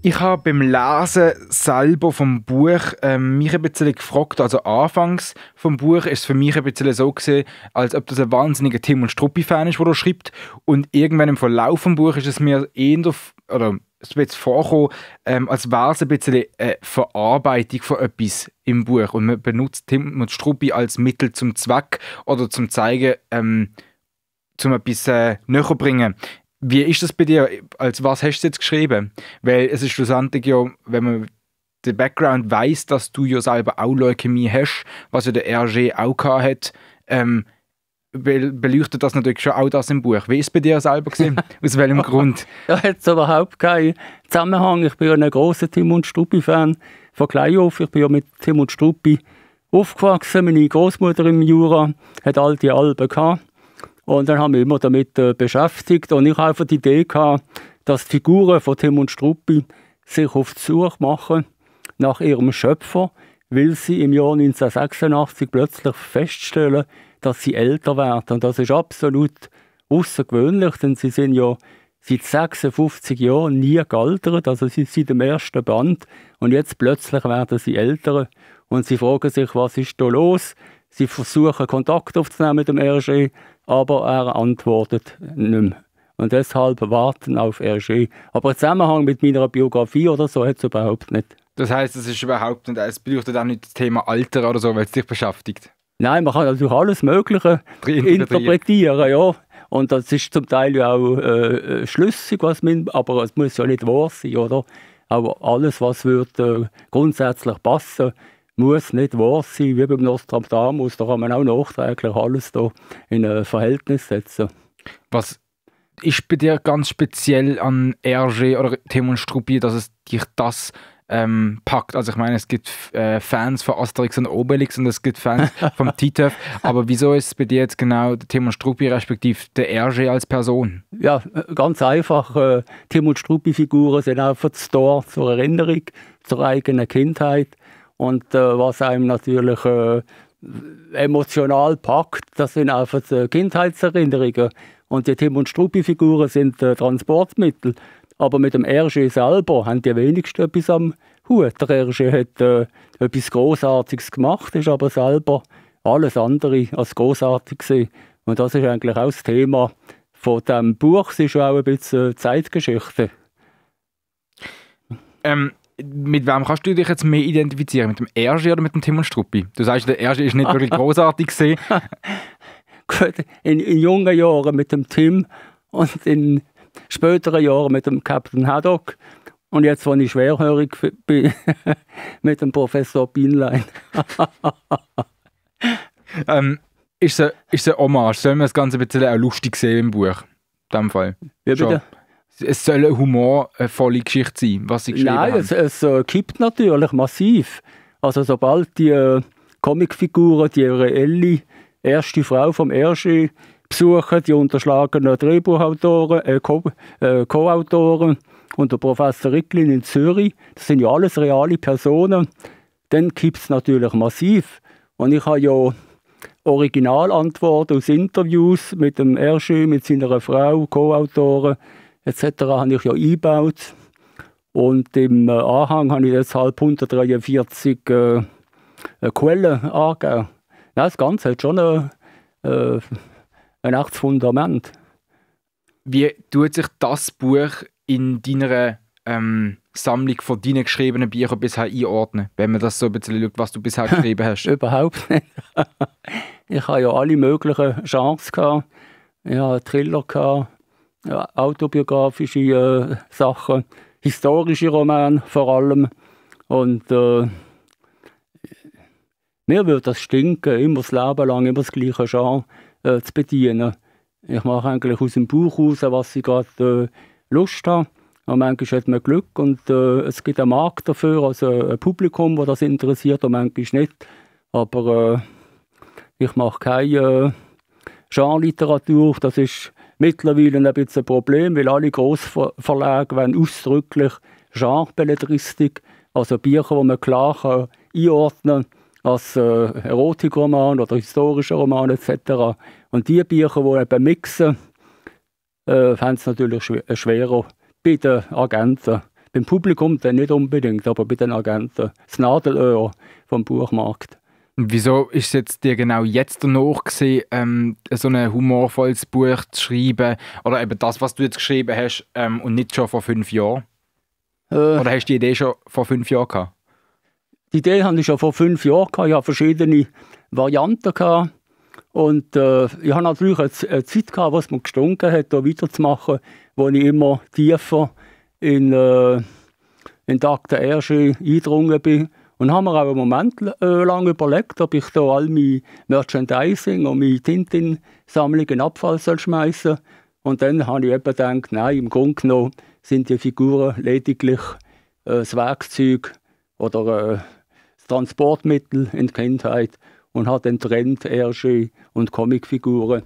Ich habe beim Lesen selber vom Buch ähm, mich ein bisschen gefragt, also anfangs vom Buch ist es für mich ein bisschen so gesehen, als ob das ein wahnsinniger Tim und Struppi Fan ist, wo er schreibt und irgendwann im Verlauf vom Buch ist es mir eher oder es wird vorkommen, ähm, als wäre es ein bisschen eine Verarbeitung von etwas im Buch und man benutzt Tim und Struppi als Mittel zum Zweck oder zum zeigen, ähm, zum etwas äh, näher bringen. Wie ist das bei dir? Als was hast du jetzt geschrieben? Weil es ist schlussendlich ja, wenn man den Background weiß, dass du ja selber auch Leukämie hast, was ja der RG auch hat, ähm, beleuchtet das natürlich schon auch das im Buch. Wie ist es bei dir selber gewesen? Aus welchem Grund? Ja, hat überhaupt keinen Zusammenhang. Ich bin ja ein großer Tim und Struppi-Fan von klein auf. Ich bin ja mit Tim und Struppi aufgewachsen. Meine Großmutter im Jura hat all die Alben gehabt. Und dann haben wir immer damit äh, beschäftigt. Und ich habe einfach die Idee gehabt, dass die Figuren von Tim und Struppi sich auf die Suche machen nach ihrem Schöpfer, weil sie im Jahr 1986 plötzlich feststellen, dass sie älter werden. Und das ist absolut außergewöhnlich, denn sie sind ja seit 56 Jahren nie gealtert, also sie sind im ersten Band und jetzt plötzlich werden sie älter und sie fragen sich, was ist da los? Sie versuchen Kontakt aufzunehmen mit dem RG, aber er antwortet nicht mehr. Und deshalb warten auf RG. Aber Zusammenhang mit meiner Biografie oder so hat es überhaupt nicht. Das heißt, es ist überhaupt nicht, es beleuchtet auch nicht das Thema Alter oder so, weil es dich beschäftigt. Nein, man kann natürlich alles Mögliche interpretieren, ja. Und das ist zum Teil ja auch äh, äh schlüssig, was man, aber es muss ja nicht wahr sein, oder? Auch alles, was würde äh, grundsätzlich passen würde muss nicht wahr sein, wie beim Nostradamus. Da kann man auch nachträglich alles da in ein äh, Verhältnis setzen. Was ist bei dir ganz speziell an RG oder Timon Struppi, dass es dich das ähm, packt. Also ich meine, es gibt äh, Fans von Asterix und Obelix und es gibt Fans vom TTF, aber wieso ist es bei dir jetzt genau Timon Struppi respektive der RG als Person? Ja, ganz einfach. Äh, Timon Struppi-Figuren sind einfach das Tor zur Erinnerung, zur eigenen Kindheit. Und äh, was einem natürlich äh, emotional packt, das sind einfach äh, Kindheitserinnerungen. Und die Tim- und Struppi-Figuren sind äh, Transportmittel. Aber mit dem Hergé selber haben die wenigsten etwas am Hut. Der Hergé hat äh, etwas Großartiges gemacht, ist aber selber alles andere als großartig gewesen. Und das ist eigentlich auch das Thema von dem Buch. Es ist auch ein bisschen äh, Zeitgeschichte. Ähm, mit wem kannst du dich jetzt mehr identifizieren? Mit dem Ergi oder mit dem Tim und Struppi? Du sagst, der Ergi ist nicht wirklich großartig gesehen. Gut, in, in, jungen Jahren mit dem Tim und in späteren Jahren mit dem Captain Haddock. Und jetzt, wo ich schwerhörig bin, mit dem Professor Binlein. ähm, ist es, ein Hommage? Sollen wir das Ganze ein bisschen äh, lustig sehen im Buch? In dem Fall. Wie bitte? Schon es soll eine humorvolle Geschichte sein, was sie geschrieben Nein, haben. Nein, es, es, äh, kippt natürlich massiv. Also sobald die äh, Comicfiguren, die reelle erste Frau vom Erste besuchen, die unterschlagenen Drehbuchautoren, äh, äh, Co-Autoren und der Professor Ricklin in Zürich, das sind ja alles reale Personen, dann kippt es natürlich massiv. Und ich habe ja Originalantworten aus Interviews mit dem Erste, mit seiner Frau, Co-Autoren, etc. habe ich ja eingebaut. Und im äh, Anhang habe ich deshalb 143 äh, äh, Quellen angegeben. Ja, das Ganze hat schon äh, ein, äh, echtes Fundament. Wie tut sich das Buch in deiner ähm, Sammlung von deinen geschriebenen Büchern bisher einordnen, wenn man das so ein bisschen schaut, was du bisher geschrieben hast? Überhaupt nicht. ich habe ja alle möglichen Chancen. Ich hatte Thriller, autobiografische äh, Sachen, historische Romane vor allem. Und äh, mir würde das stinken, immer das Leben lang immer das gleiche Genre äh, zu bedienen. Ich mache eigentlich aus dem Buch raus, was ich gerade äh, Lust habe. Und manchmal hat man Glück und äh, es gibt einen Markt dafür, also ein Publikum, das das interessiert und manchmal nicht. Aber äh, ich mache keine Genre-Literatur, das ist mittlerweile ein bisschen ein Problem, weil alle Grossverlage wollen ausdrücklich Genrebelletristik, also Bücher, die man klar einordnen kann als äh, Erotikroman oder historischer Roman etc. Und die Bücher, die eben mixen, äh, haben es natürlich schw äh, schwerer bei den Agenten. Beim Publikum dann nicht unbedingt, aber bei den Agenten. Das Nadelöhr vom Buchmarkt. Wieso ist es jetzt dir genau jetzt danach gewesen, ähm, so ein humorvolles Buch zu schreiben? Oder eben das, was du jetzt geschrieben hast ähm, und nicht schon vor fünf Jahren? Äh, Oder hast du die Idee schon vor fünf Jahren gehabt? Die Idee hatte ich schon vor fünf Jahren. Gehabt. Ich hatte verschiedene Varianten. Gehabt. Und äh, ich hatte natürlich eine Zeit, gehabt, was mir gestunken hat, hier weiterzumachen, wo ich immer tiefer in, äh, in die Akte Ersche eingedrungen bin und haben mir auch einen Moment äh, lang überlegt, ob ich da all mein Merchandising und meine Tintin-Sammlung in Abfall soll schmeißen soll. Und dann habe ich eben gedacht, nein, im Grunde genommen sind die Figuren lediglich äh, das Werkzeug oder äh, das Transportmittel in der Kindheit und habe den Trend, Hergé und Comicfiguren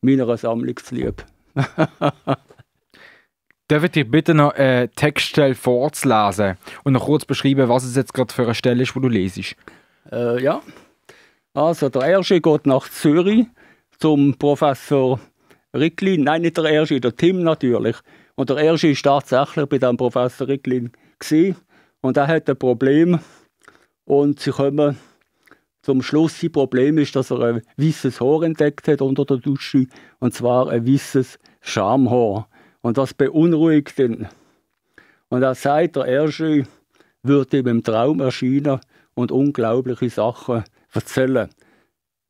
meiner Sammlung zu lieb. Dürft ihr bitte noch eine Textstelle vorzulesen und noch kurz beschreiben, was es jetzt gerade für eine Stelle ist, wo du lesest? Äh, ja. Also, der erste geht nach Zürich zum Professor Ricklin. Nein, nicht der erste, der Tim natürlich. Und der erste ist tatsächlich bei dem Professor Ricklin. Gewesen. Und er hat ein Problem. Und sie kommen zum Schluss. Sein Problem ist, dass er ein weißes Haar entdeckt hat unter der Dusche. Und zwar ein weißes Schamhaar. Und das beunruhigt ihn. Und er sagt, der Erste wird ihm im Traum erscheinen und unglaubliche Sachen erzählen.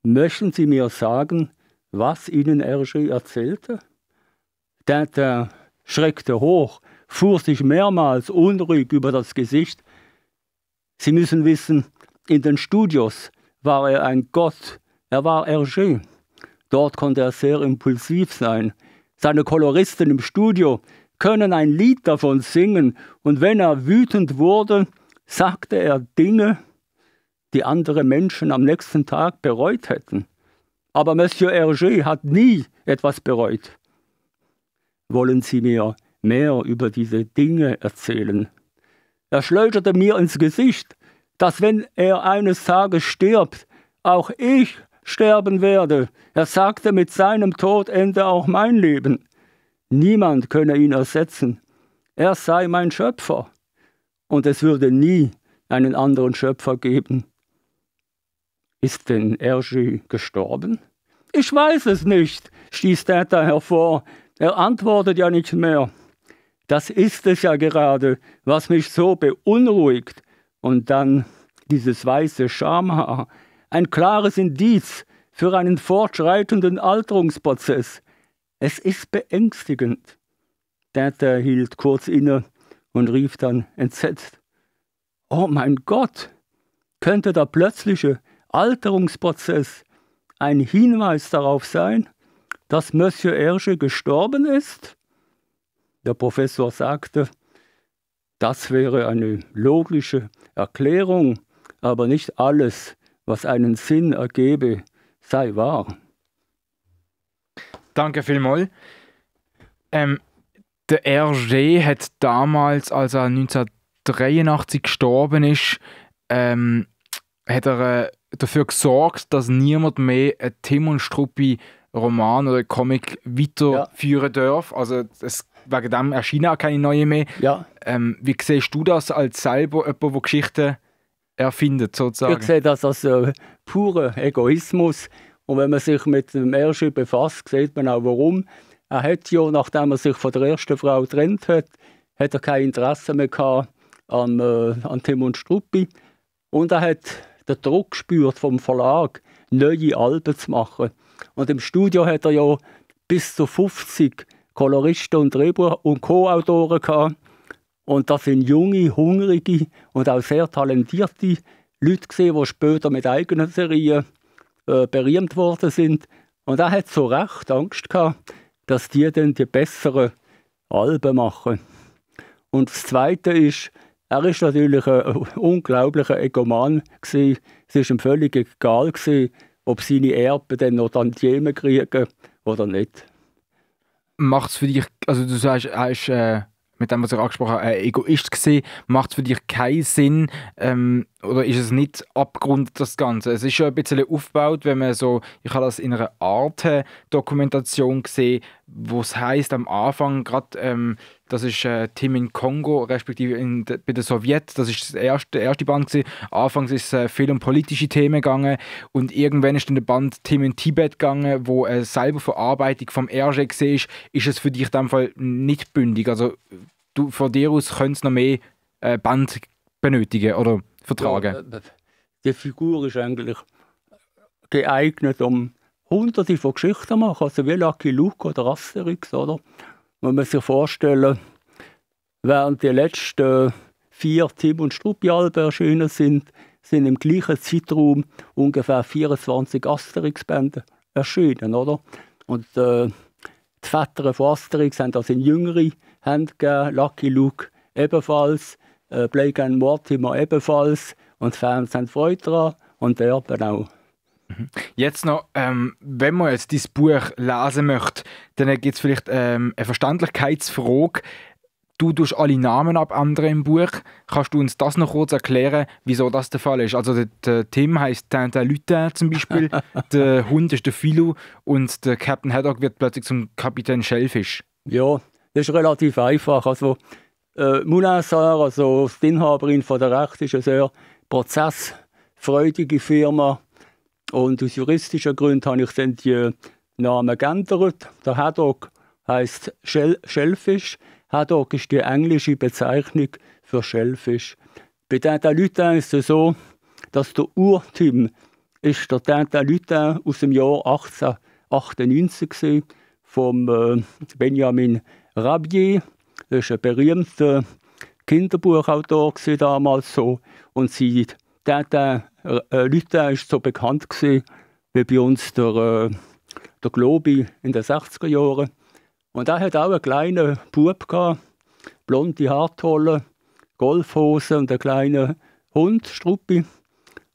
Möchten Sie mir sagen, was Ihnen Erge erzählte? Dann äh, schreckte hoch, fuhr sich mehrmals unruhig über das Gesicht. Sie müssen wissen, in den Studios war er ein Gott, er war Erge. Dort konnte er sehr impulsiv sein seine Koloristen im Studio, können ein Lied davon singen, und wenn er wütend wurde, sagte er Dinge, die andere Menschen am nächsten Tag bereut hätten. Aber Monsieur Hergé hat nie etwas bereut. Wollen Sie mir mehr über diese Dinge erzählen? Er schleuderte mir ins Gesicht, dass wenn er eines Tages stirbt, auch ich sterben werde. Er sagte, mit seinem Tod ende auch mein Leben. Niemand könne ihn ersetzen. Er sei mein Schöpfer. Und es würde nie einen anderen Schöpfer geben. Ist denn Ergy gestorben? Ich weiß es nicht, stieß Data hervor. Er antwortet ja nicht mehr. Das ist es ja gerade, was mich so beunruhigt. Und dann dieses weiße Schamhaar, ein klares Indiz für einen fortschreitenden Alterungsprozess. Es ist beängstigend. Data hielt kurz inne und rief dann entsetzt. Oh mein Gott, könnte der plötzliche Alterungsprozess ein Hinweis darauf sein, dass Monsieur Herge gestorben ist? Der Professor sagte, das wäre eine logische Erklärung, aber nicht alles, was einen Sinn ergebe, sei wahr. Danke vielmals. Ähm, der RG hat damals, als er 1983 gestorben ist, ähm, hat er äh, dafür gesorgt, dass niemand mehr einen Tim und Struppi Roman oder Comic weiterführen ja. darf. Also es, wegen dem erschienen auch keine neue mehr. Ja. Ähm, wie siehst du das als selber jemand, der Geschichten erfindet, sozusagen. Ich sehe das als äh, puren Egoismus. Und wenn man sich mit dem Erschel befasst, sieht man auch warum. Er hat ja, nachdem er sich von der ersten Frau getrennt hat, hat er kein Interesse mehr gehabt an, äh, an Tim und Struppi. Und er hat den Druck gespürt vom Verlag, neue Alben zu machen. Und im Studio hat er ja bis zu 50 Koloristen und und Co-Autoren gehabt. Und das sind junge, hungrige und auch sehr talentierte Leute gesehen, die später mit eigenen Serien äh, berühmt worden sind. Und er hat so recht Angst gehabt, dass die dann die besseren Alben machen. Und das Zweite ist, er war natürlich ein äh, unglaublicher Egoman Es war ihm völlig egal gewesen, ob seine Erben dann noch Tantiemen kriegen oder nicht. Macht es für dich, also du sagst, er ist äh, mit dem, was ich angesprochen habe, äh, Egoist gesehen, macht es für dich keinen Sinn ähm, oder ist es nicht abgerundet, das Ganze? Es ist schon ein bisschen aufgebaut, wenn man so, ich habe das in einer Art Dokumentation gesehen, wo es heißt am Anfang gerade, ähm, das ist äh, Tim in Kongo, respektive in, de, bei den Sowjet, das ist das erste, erste Band gewesen. Anfangs ist es äh, viel um politische Themen gegangen und irgendwann ist dann der Band Tim in Tibet gegangen, wo äh, selber Verarbeitung vom Erge war, ist es für dich in dem Fall nicht bündig. Also du, von dir aus könntest noch mehr äh, Band benötigen oder vertragen. Ja, die Figur ist eigentlich geeignet, um hunderte von Geschichten machen, also wie Lucky Luke oder Asterix, oder? Man muss sich vorstellen, während die letzten vier Tim- und Struppi-Alben erschienen sind, sind im gleichen Zeitraum ungefähr 24 Asterix-Bände erschienen, oder? Und äh, die Väter von Asterix haben das in jüngere Hände gegeben, Lucky Luke ebenfalls, äh, Blake and Mortimer ebenfalls und die Fans haben Freude daran und der Erben auch. Mhm. Jetzt noch, ähm, wenn man jetzt dieses Buch lesen möchte, dann gibt es vielleicht ähm, eine Verständlichkeitsfrage. Du tust alle Namen ab anderen im Buch. Kannst du uns das noch kurz erklären, wieso das der Fall ist? Also der, der Tim heißt Tintin Lutin zum Beispiel, der Hund ist der Philo und der Captain Haddock wird plötzlich zum Kapitän Shellfish. Ja, das ist relativ einfach. Also äh, Moulin also die Inhaberin von der Recht, ist eine sehr prozessfreudige Firma und aus juristischen Gründen habe ich dann die Namen geändert. Der Haddock heißt Shell Shellfish. Haddock ist die englische Bezeichnung für Shellfish. Bei Tintin-Lutin ist es so, dass der Urtyp ist der Tintin lutin aus dem Jahr 1898 war, von Benjamin Rabier. Das war ein berühmter Kinderbuchautor damals so. Und sein Tintin äh, äh Lüther ist so bekannt gewesen, wie bei uns der, äh, der Globi in den 60er Jahren. Und er hatte auch einen kleinen Bub gehabt, blonde Haartolle, Golfhose und einen kleinen Hund, Struppi.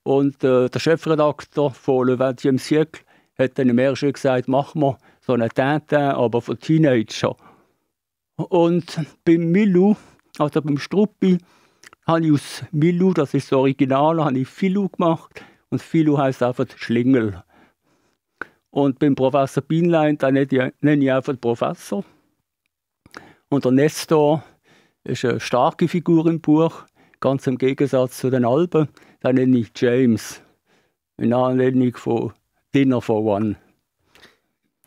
Und äh, der Chefredakteur von Le 20e Siècle hat dann im ersten gesagt, mach mal so einen Tintin, aber für Teenager. Und beim Milou, also beim Struppi, habe ich aus Milu, das ist das Original, habe ich Filu gemacht. Und Filu heißt einfach Schlingel. Und beim Professor Binlein, da nenne ich einfach Professor. Und der Nestor ist eine starke Figur im Buch, ganz im Gegensatz zu den Alben. Da nenne ich James, in Anlehnung von Dinner for One.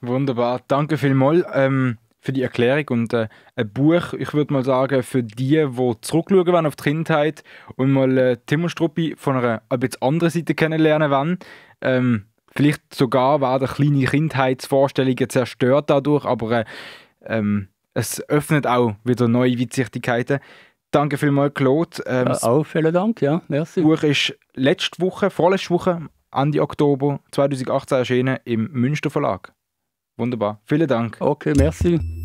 Wunderbar, danke vielmals. Ähm für die Erklärung und äh, ein Buch, ich würde mal sagen, für die, die zurückschauen wollen auf die Kindheit und mal äh, Timo Struppi von einer etwas anderen Seite kennenlernen wollen. Ähm, vielleicht sogar werden kleine Kindheitsvorstellungen zerstört dadurch, aber äh, ähm, es öffnet auch wieder neue Weitsichtigkeiten. Danke vielmals, Claude. Ähm, ja, auch vielen Dank, ja. Merci. Das Buch ist letzte Woche, vorletzte Woche, Ende Oktober 2018 erschienen im Münster Verlag. Wunderbar. Vielen Dank. Okay, merci.